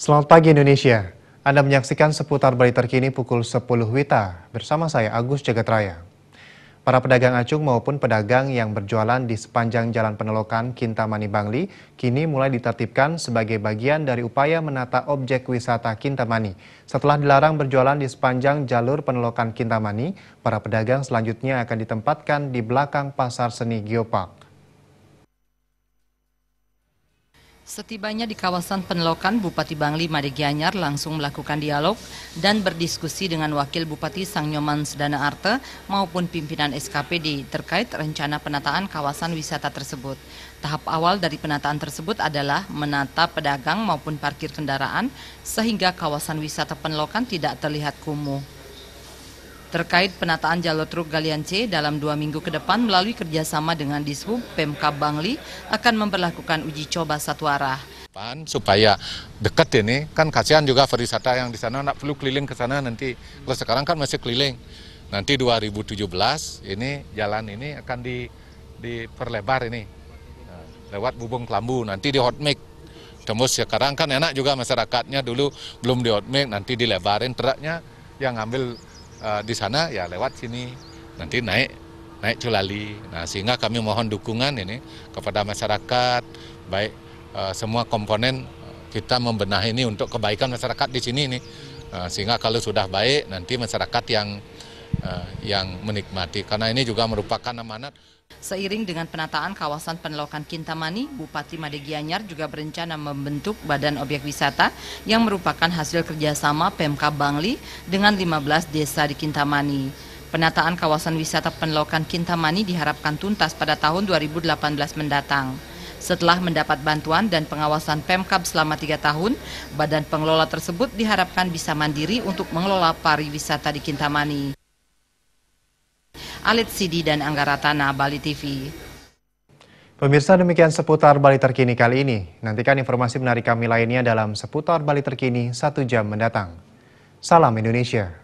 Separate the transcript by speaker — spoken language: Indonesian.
Speaker 1: Selamat pagi Indonesia. Anda menyaksikan seputar berita terkini pukul 10 WITA bersama saya Agus Jagatraya. Para pedagang acung maupun pedagang yang berjualan di sepanjang jalan penelokan Kintamani Bangli kini mulai ditertibkan sebagai bagian dari upaya menata objek wisata Kintamani. Setelah dilarang berjualan di sepanjang jalur penelokan Kintamani, para pedagang selanjutnya akan ditempatkan di belakang pasar seni Geopark.
Speaker 2: Setibanya di kawasan penelokan, Bupati Bangli Made Gianyar langsung melakukan dialog dan berdiskusi dengan Wakil Bupati Sang Nyoman Sedana Arte maupun pimpinan SKPD terkait rencana penataan kawasan wisata tersebut. Tahap awal dari penataan tersebut adalah menata pedagang maupun parkir kendaraan sehingga kawasan wisata penelokan tidak terlihat kumuh terkait penataan jalur truk galian C dalam dua minggu ke depan melalui kerjasama dengan Dishub, Pemkab Bangli akan memperlakukan uji coba satu arah. Pan,
Speaker 3: supaya dekat ini kan kasihan juga perisata yang di sana nak perlu keliling ke sana nanti kalau sekarang kan masih keliling nanti 2017 ini jalan ini akan di diperlebar ini nah, lewat Bubung Kelambu nanti di hotmix tembus sekarang kan enak juga masyarakatnya dulu belum di hotmix nanti dilebarin truknya yang ambil uh, di sana ya lewat sini nanti naik naik Culali. Nah, sehingga kami mohon dukungan ini kepada masyarakat baik uh, semua komponen kita membenahi ini untuk kebaikan masyarakat di sini ini. Uh, sehingga kalau sudah baik nanti masyarakat yang uh, yang menikmati karena ini juga merupakan amanat
Speaker 2: Seiring dengan penataan kawasan penelokan Kintamani, Bupati Madegianyar juga berencana membentuk Badan Objek Wisata yang merupakan hasil kerjasama PMK Bangli dengan 15 desa di Kintamani. Penataan kawasan wisata penelokan Kintamani diharapkan tuntas pada tahun 2018 mendatang. Setelah mendapat bantuan dan pengawasan Pemkab selama tiga tahun, badan pengelola tersebut diharapkan bisa mandiri untuk mengelola pariwisata di Kintamani. Alit Sidi dan Anggaratana Bali TV.
Speaker 1: Pemirsa demikian seputar Bali Terkini kali ini. Nantikan informasi menarik kami lainnya dalam seputar Bali Terkini satu jam mendatang. Salam Indonesia.